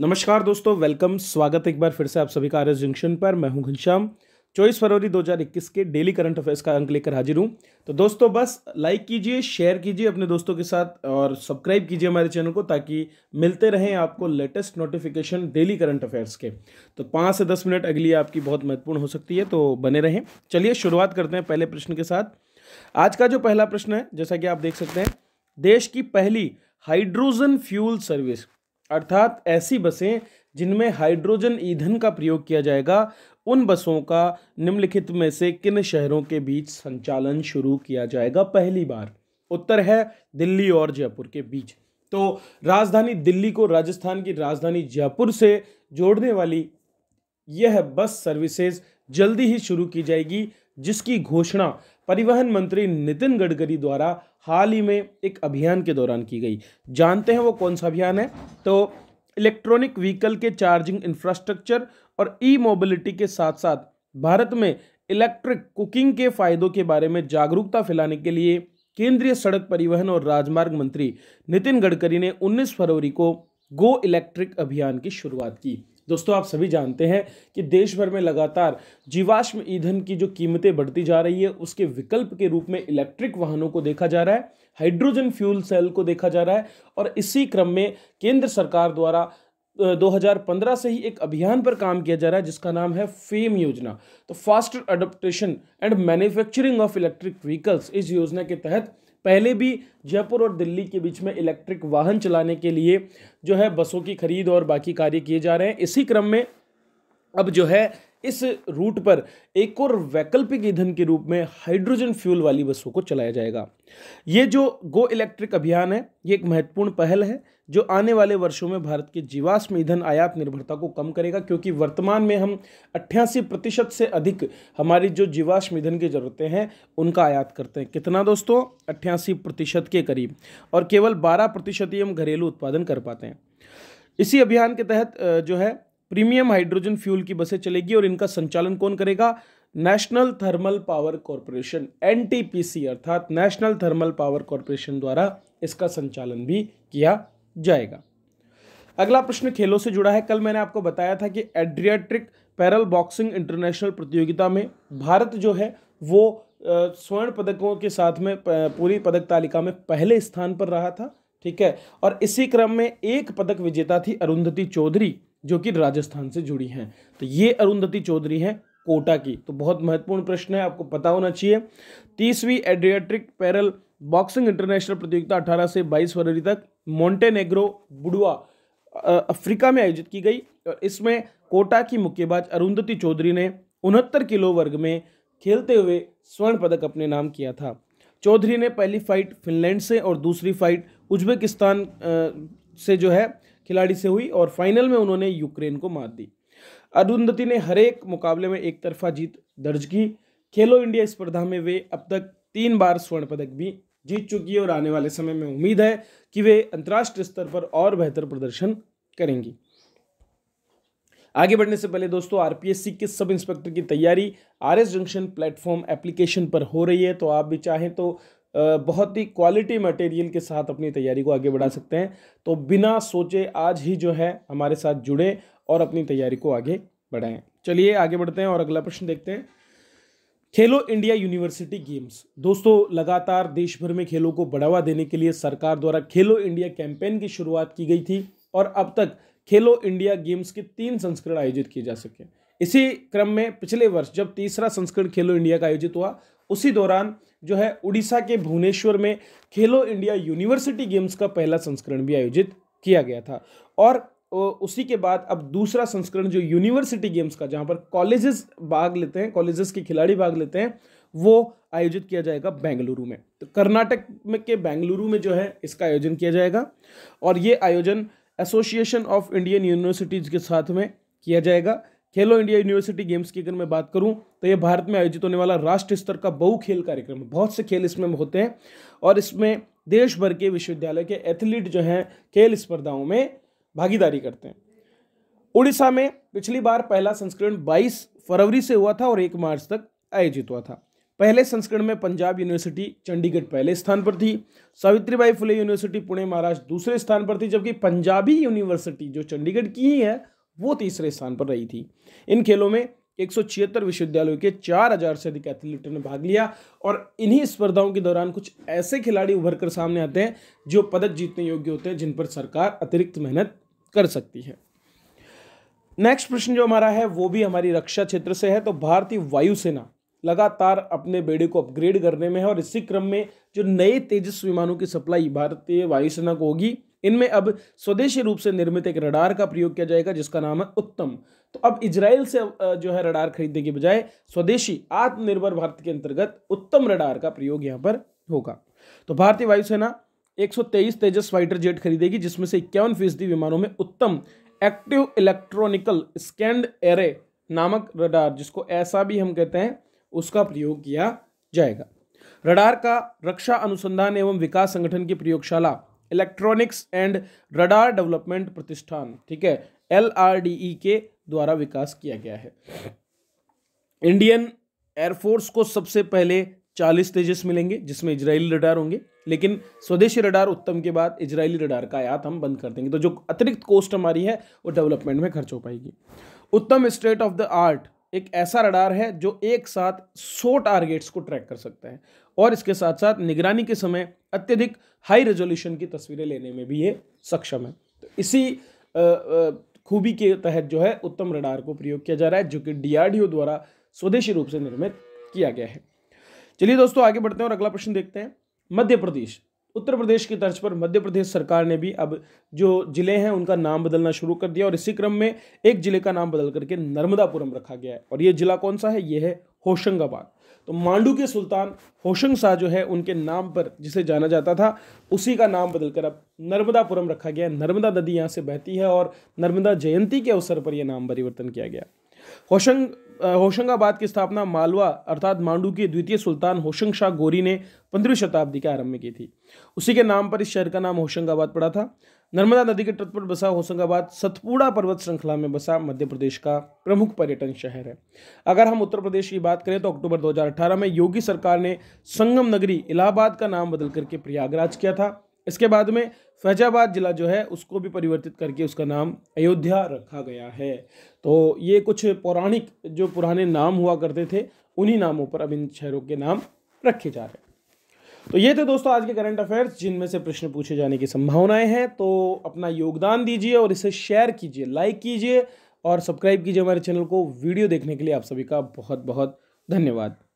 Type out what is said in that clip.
नमस्कार दोस्तों वेलकम स्वागत एक बार फिर से आप सभी का आर जंक्शन पर मैं हूं घनश्याम चौबीस फरवरी 2021 के डेली करंट अफेयर्स का अंक लेकर हाजिर हूं तो दोस्तों बस लाइक कीजिए शेयर कीजिए अपने दोस्तों के साथ और सब्सक्राइब कीजिए हमारे चैनल को ताकि मिलते रहें आपको latest notification daily current affairs के तो पाँच से दस मिनट अगली आपकी बहुत महत्वपूर्ण हो सकती है तो बने रहें चलिए शुरुआत करते हैं पहले प्रश्न के साथ आज का जो पहला प्रश्न है जैसा कि आप देख सकते हैं देश की पहली हाइड्रोजन फ्यूल सर्विस अर्थात ऐसी बसें जिनमें हाइड्रोजन ईंधन का प्रयोग किया जाएगा उन बसों का निम्नलिखित में से किन शहरों के बीच संचालन शुरू किया जाएगा पहली बार उत्तर है दिल्ली और जयपुर के बीच तो राजधानी दिल्ली को राजस्थान की राजधानी जयपुर से जोड़ने वाली यह बस सर्विसेज जल्दी ही शुरू की जाएगी जिसकी घोषणा परिवहन मंत्री नितिन गडकरी द्वारा हाल ही में एक अभियान के दौरान की गई जानते हैं वो कौन सा अभियान है तो इलेक्ट्रॉनिक व्हीकल के चार्जिंग इंफ्रास्ट्रक्चर और ई मोबिलिटी के साथ साथ भारत में इलेक्ट्रिक कुकिंग के फायदों के बारे में जागरूकता फैलाने के लिए केंद्रीय सड़क परिवहन और राजमार्ग मंत्री नितिन गडकरी ने 19 फरवरी को गो इलेक्ट्रिक अभियान की शुरुआत की दोस्तों आप सभी जानते हैं कि देश भर में लगातार जीवाश्म ईंधन की जो कीमतें बढ़ती जा रही है उसके विकल्प के रूप में इलेक्ट्रिक वाहनों को देखा जा रहा है हाइड्रोजन फ्यूल सेल को देखा जा रहा है और इसी क्रम में केंद्र सरकार द्वारा 2015 से ही एक अभियान पर काम किया जा रहा है जिसका नाम है फेम योजना तो faster adoption and manufacturing of electric vehicles इस योजना के तहत पहले भी जयपुर और दिल्ली के बीच में इलेक्ट्रिक वाहन चलाने के लिए जो है बसों की खरीद और बाकी कार्य किए जा रहे हैं इसी क्रम में अब जो है इस रूट पर एक और वैकल्पिक ईंधन के रूप में हाइड्रोजन फ्यूल वाली बसों को चलाया जाएगा ये जो गो इलेक्ट्रिक अभियान है ये एक महत्वपूर्ण पहल है जो आने वाले वर्षों में भारत के जीवाश्म ईंधन आयात निर्भरता को कम करेगा क्योंकि वर्तमान में हम अट्ठासी प्रतिशत से अधिक हमारी जो जीवाश्म ईंधन की ज़रूरतें हैं उनका आयात करते हैं कितना दोस्तों अट्ठासी प्रतिशत के करीब और केवल बारह प्रतिशत ही हम घरेलू उत्पादन कर पाते हैं इसी अभियान के तहत जो है प्रीमियम हाइड्रोजन फ्यूल की बसें चलेगी और इनका संचालन कौन करेगा National Thermal Power Corporation N अर्थात नेशनल थर्मल पावर कॉरपोरेशन द्वारा इसका संचालन भी किया जाएगा अगला प्रश्न खेलों से जुड़ा है कल मैंने आपको बताया था कि एड्रियाट्रिक पैरल बॉक्सिंग इंटरनेशनल प्रतियोगिता में भारत जो है वो स्वर्ण पदकों के साथ में पूरी पदक तालिका में पहले स्थान पर रहा था ठीक है और इसी क्रम में एक पदक विजेता थी अरुंधति चौधरी जो कि राजस्थान से जुड़ी हैं तो ये अरुंधति चौधरी हैं कोटा की तो बहुत महत्वपूर्ण प्रश्न है आपको पता होना चाहिए तीसवीं एड्रियाट्रिक पैरल बॉक्सिंग इंटरनेशनल प्रतियोगिता 18 से 22 फरवरी तक मोंटेनेग्रो बुडुआ अफ्रीका में आयोजित की गई और इसमें कोटा की मुक्केबाज अरुंधति चौधरी ने उनहत्तर किलो वर्ग में खेलते हुए स्वर्ण पदक अपने नाम किया था चौधरी ने पहली फाइट फिनलैंड से और दूसरी फाइट उज्बेकिस्तान से जो है खिलाड़ी से हुई और फाइनल में उन्होंने यूक्रेन को मात दी अरुंधति ने हरेक मुकाबले में एक तरफा जीत दर्ज की खेलो इंडिया स्पर्धा में वे अब तक तीन बार स्वर्ण पदक भी जीत चुकी है और आने वाले समय में उम्मीद है कि वे अंतर्राष्ट्रीय स्तर पर और बेहतर प्रदर्शन करेंगी आगे बढ़ने से पहले दोस्तों आरपीएससी के सब इंस्पेक्टर की तैयारी आरएस जंक्शन प्लेटफॉर्म एप्लीकेशन पर हो रही है तो आप भी चाहें तो बहुत ही क्वालिटी मटेरियल के साथ अपनी तैयारी को आगे बढ़ा सकते हैं तो बिना सोचे आज ही जो है हमारे साथ जुड़े और अपनी तैयारी को आगे बढ़ाएं चलिए आगे बढ़ते हैं और अगला प्रश्न देखते हैं खेलो इंडिया यूनिवर्सिटी गेम्स दोस्तों लगातार देश भर में खेलों को बढ़ावा देने के लिए सरकार द्वारा खेलो इंडिया कैंपेन की शुरुआत की गई थी और अब तक खेलो इंडिया गेम्स के तीन संस्करण आयोजित किए जा सके इसी क्रम में पिछले वर्ष जब तीसरा संस्करण खेलो इंडिया का आयोजित हुआ उसी दौरान जो है उड़ीसा के भुवनेश्वर में खेलो इंडिया यूनिवर्सिटी गेम्स का पहला संस्करण भी आयोजित किया गया था और उसी के बाद अब दूसरा संस्करण जो यूनिवर्सिटी गेम्स का जहां पर कॉलेजेस भाग लेते हैं कॉलेजेस के खिलाड़ी भाग लेते हैं वो आयोजित किया जाएगा बेंगलुरु में तो कर्नाटक में के बेंगलुरु में जो है इसका आयोजन किया जाएगा और ये आयोजन एसोसिएशन ऑफ इंडियन यूनिवर्सिटीज़ के साथ में किया जाएगा खेलो इंडिया यूनिवर्सिटी गेम्स की अगर मैं बात करूं तो ये भारत में आयोजित होने वाला राष्ट्र स्तर का बहु खेल कार्यक्रम है बहुत से खेल इसमें होते हैं और इसमें देश भर के विश्वविद्यालय के एथलीट जो हैं खेल स्पर्धाओं में भागीदारी करते हैं उड़ीसा में पिछली बार पहला संस्करण 22 फरवरी से हुआ था और 1 मार्च तक आयोजित हुआ था पहले संस्करण में पंजाब यूनिवर्सिटी चंडीगढ़ पहले स्थान पर थी सावित्रीबाई फुले यूनिवर्सिटी पुणे महाराष्ट्र दूसरे स्थान पर थी जबकि पंजाबी यूनिवर्सिटी जो चंडीगढ़ की ही है वो तीसरे स्थान पर रही थी इन खेलों में एक विश्वविद्यालयों के 4000 से अधिक एथलीटों ने भाग लिया और इन्हीं स्पर्धाओं के दौरान कुछ ऐसे खिलाड़ी उभर कर सामने आते हैं जो पदक जीतने योग्य होते हैं जिन पर सरकार अतिरिक्त मेहनत कर सकती है नेक्स्ट प्रश्न जो हमारा है वो भी हमारी रक्षा क्षेत्र से है तो भारतीय वायुसेना लगातार अपने बेड़े को अपग्रेड करने में है और इसी क्रम में जो नए तेजस विमानों की सप्लाई भारतीय वायुसेना को होगी इनमें अब स्वदेशी रूप से निर्मित एक रडार का प्रयोग किया जाएगा जिसका नाम है उत्तम तो अब इजराइल से जो है रडार खरीदने के बजाय स्वदेशी आत्मनिर्भर भारत के अंतर्गत उत्तम रडार का प्रयोग यहाँ पर होगा तो भारतीय वायुसेना 123 तेजस फाइटर जेट खरीदेगी जिसमें से इक्यावन फीसदी विमानों में Uttam active electronical scanned array नामक रडार जिसको ऐसा भी हम कहते हैं उसका प्रयोग किया जाएगा रडार का रक्षा अनुसंधान एवं विकास संगठन की प्रयोगशाला इलेक्ट्रॉनिक्स एंड रडार डेवलपमेंट प्रतिष्ठान ठीक है एल के द्वारा विकास किया गया है इंडियन एयरफोर्स को सबसे पहले 40 तेजस मिलेंगे जिसमें इजरायली रडार होंगे लेकिन स्वदेशी रडार उत्तम के बाद इजरायली रडार का आयात हम बंद कर देंगे तो जो अतिरिक्त कोस्ट हमारी है वो डेवलपमेंट में खर्च हो पाएगी उत्तम स्टेट ऑफ द आर्ट एक ऐसा रडार है जो एक साथ सो टारगेट्स को ट्रैक कर सकता है और इसके साथ साथ निगरानी के समय अत्यधिक हाई रेजोल्यूशन की तस्वीरें लेने में भी ये सक्षम है तो इसी खूबी के तहत जो है उत्तम रडार को प्रयोग किया जा रहा है जो कि डीआरडीओ द्वारा स्वदेशी रूप से निर्मित किया गया है चलिए दोस्तों आगे बढ़ते हैं और अगला प्रश्न देखते हैं मध्य प्रदेश उत्तर प्रदेश की तर्ज पर मध्य प्रदेश सरकार ने भी अब जो ज़िले हैं उनका नाम बदलना शुरू कर दिया और इसी क्रम में एक ज़िले का नाम बदल करके नर्मदापुरम रखा गया है और ये ज़िला कौन सा है ये है होशंगाबाद तो मांडू के सुल्तान होशंग शाह जो है उनके नाम पर जिसे जाना जाता था उसी का नाम बदलकर अब नर्मदापुरम रखा गया है नर्मदा नदी यहाँ से बहती है और नर्मदा जयंती के अवसर पर यह नाम परिवर्तन किया गया होशंग होशंगाबाद की स्थापना मालवा अर्थात मांडू के द्वितीय सुल्तान होशंग शाह गोरी ने पंद्रहवीं शताब्दी के आरंभ में की थी उसी के नाम पर इस शहर का नाम होशंगाबाद पड़ा था नर्मदा नदी के तट पर बसा होशंगाबाद सतपुड़ा पर्वत श्रृंखला में बसा मध्य प्रदेश का प्रमुख पर्यटन शहर है अगर हम उत्तर प्रदेश की बात करें तो अक्टूबर 2018 में योगी सरकार ने संगम नगरी इलाहाबाद का नाम बदल करके प्रयागराज किया था इसके बाद में फैजाबाद ज़िला जो है उसको भी परिवर्तित करके उसका नाम अयोध्या रखा गया है तो ये कुछ पौराणिक जो पुराने नाम हुआ करते थे उन्हीं नामों पर अब इन शहरों के नाम रखे जा रहे हैं तो ये थे दोस्तों आज के करंट अफेयर्स जिनमें से प्रश्न पूछे जाने की संभावनाएं हैं तो अपना योगदान दीजिए और इसे शेयर कीजिए लाइक कीजिए और सब्सक्राइब कीजिए हमारे चैनल को वीडियो देखने के लिए आप सभी का बहुत बहुत धन्यवाद